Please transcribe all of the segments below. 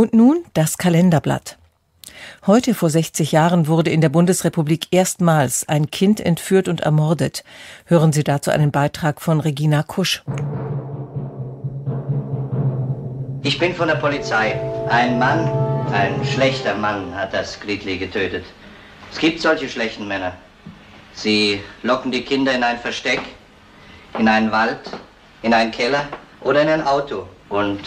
Und nun das Kalenderblatt. Heute vor 60 Jahren wurde in der Bundesrepublik erstmals ein Kind entführt und ermordet. Hören Sie dazu einen Beitrag von Regina Kusch. Ich bin von der Polizei. Ein Mann, ein schlechter Mann hat das Gliedli getötet. Es gibt solche schlechten Männer. Sie locken die Kinder in ein Versteck, in einen Wald, in einen Keller oder in ein Auto und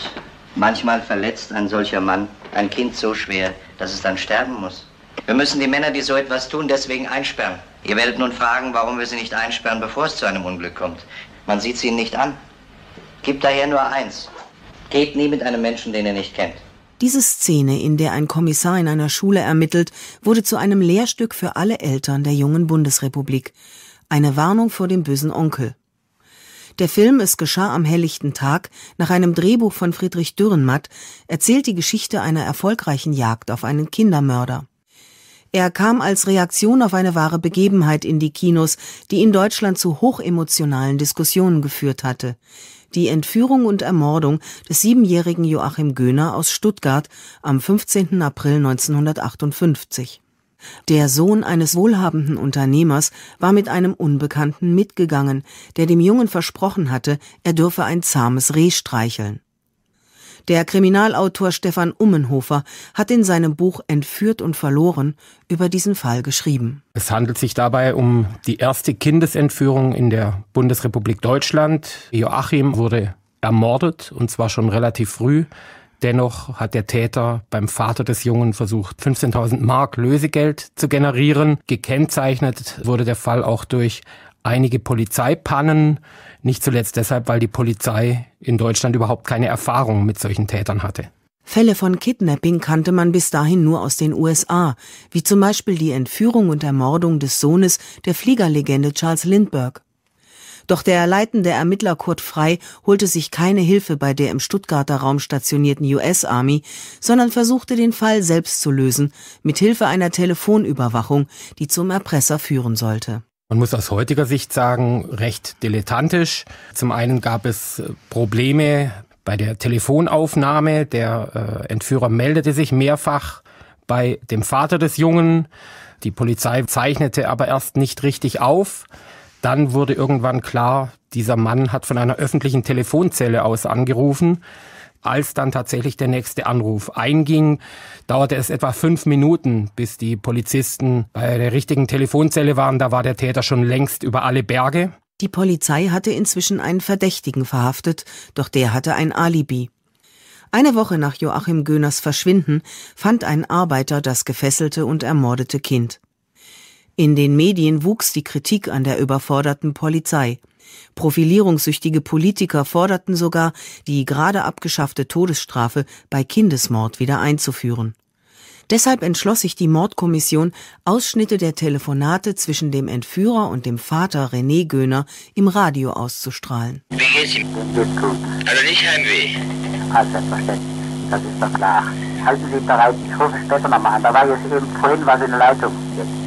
Manchmal verletzt ein solcher Mann ein Kind so schwer, dass es dann sterben muss. Wir müssen die Männer, die so etwas tun, deswegen einsperren. Ihr werdet nun fragen, warum wir sie nicht einsperren, bevor es zu einem Unglück kommt. Man sieht sie ihnen nicht an. Gibt daher nur eins. Geht nie mit einem Menschen, den ihr nicht kennt. Diese Szene, in der ein Kommissar in einer Schule ermittelt, wurde zu einem Lehrstück für alle Eltern der jungen Bundesrepublik. Eine Warnung vor dem bösen Onkel. Der Film Es geschah am helllichten Tag nach einem Drehbuch von Friedrich Dürrenmatt erzählt die Geschichte einer erfolgreichen Jagd auf einen Kindermörder. Er kam als Reaktion auf eine wahre Begebenheit in die Kinos, die in Deutschland zu hochemotionalen Diskussionen geführt hatte. Die Entführung und Ermordung des siebenjährigen Joachim Göhner aus Stuttgart am 15. April 1958. Der Sohn eines wohlhabenden Unternehmers war mit einem Unbekannten mitgegangen, der dem Jungen versprochen hatte, er dürfe ein zahmes Reh streicheln. Der Kriminalautor Stefan Ummenhofer hat in seinem Buch Entführt und verloren über diesen Fall geschrieben. Es handelt sich dabei um die erste Kindesentführung in der Bundesrepublik Deutschland. Joachim wurde ermordet und zwar schon relativ früh. Dennoch hat der Täter beim Vater des Jungen versucht, 15.000 Mark Lösegeld zu generieren. Gekennzeichnet wurde der Fall auch durch einige Polizeipannen, nicht zuletzt deshalb, weil die Polizei in Deutschland überhaupt keine Erfahrung mit solchen Tätern hatte. Fälle von Kidnapping kannte man bis dahin nur aus den USA, wie zum Beispiel die Entführung und Ermordung des Sohnes der Fliegerlegende Charles Lindbergh. Doch der leitende Ermittler Kurt Frey holte sich keine Hilfe bei der im Stuttgarter Raum stationierten US Army, sondern versuchte den Fall selbst zu lösen, mit Hilfe einer Telefonüberwachung, die zum Erpresser führen sollte. Man muss aus heutiger Sicht sagen, recht dilettantisch. Zum einen gab es äh, Probleme bei der Telefonaufnahme. Der äh, Entführer meldete sich mehrfach bei dem Vater des Jungen. Die Polizei zeichnete aber erst nicht richtig auf. Dann wurde irgendwann klar, dieser Mann hat von einer öffentlichen Telefonzelle aus angerufen. Als dann tatsächlich der nächste Anruf einging, dauerte es etwa fünf Minuten, bis die Polizisten bei der richtigen Telefonzelle waren. Da war der Täter schon längst über alle Berge. Die Polizei hatte inzwischen einen Verdächtigen verhaftet, doch der hatte ein Alibi. Eine Woche nach Joachim Göners Verschwinden fand ein Arbeiter das gefesselte und ermordete Kind. In den Medien wuchs die Kritik an der überforderten Polizei. Profilierungssüchtige Politiker forderten sogar, die gerade abgeschaffte Todesstrafe bei Kindesmord wieder einzuführen. Deshalb entschloss sich die Mordkommission, Ausschnitte der Telefonate zwischen dem Entführer und dem Vater René Göhner im Radio auszustrahlen. Wie geht's Ihnen? gut. Also nicht Heimweh? selbstverständlich. Das ist doch klar. Halten Sie bereit, ich rufe später nochmal an. Da war jetzt eben vorhin was in der Leitung. Jetzt.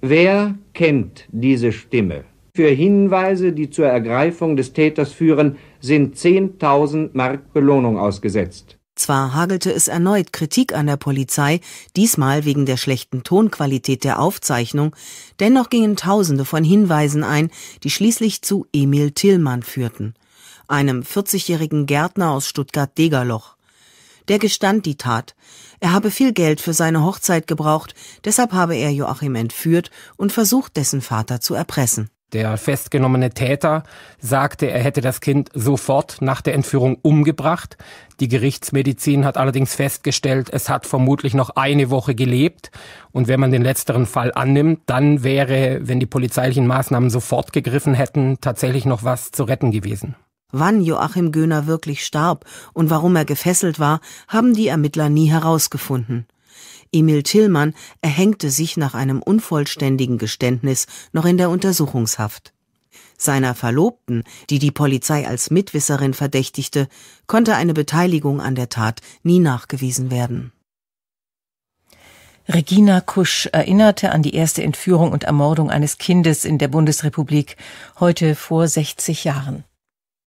Wer kennt diese Stimme? Für Hinweise, die zur Ergreifung des Täters führen, sind 10.000 Mark Belohnung ausgesetzt. Zwar hagelte es erneut Kritik an der Polizei, diesmal wegen der schlechten Tonqualität der Aufzeichnung, dennoch gingen Tausende von Hinweisen ein, die schließlich zu Emil Tillmann führten, einem 40-jährigen Gärtner aus Stuttgart-Degerloch. Der gestand die Tat. Er habe viel Geld für seine Hochzeit gebraucht, deshalb habe er Joachim entführt und versucht, dessen Vater zu erpressen. Der festgenommene Täter sagte, er hätte das Kind sofort nach der Entführung umgebracht. Die Gerichtsmedizin hat allerdings festgestellt, es hat vermutlich noch eine Woche gelebt. Und wenn man den letzteren Fall annimmt, dann wäre, wenn die polizeilichen Maßnahmen sofort gegriffen hätten, tatsächlich noch was zu retten gewesen. Wann Joachim Göhner wirklich starb und warum er gefesselt war, haben die Ermittler nie herausgefunden. Emil Tillmann erhängte sich nach einem unvollständigen Geständnis noch in der Untersuchungshaft. Seiner Verlobten, die die Polizei als Mitwisserin verdächtigte, konnte eine Beteiligung an der Tat nie nachgewiesen werden. Regina Kusch erinnerte an die erste Entführung und Ermordung eines Kindes in der Bundesrepublik heute vor 60 Jahren.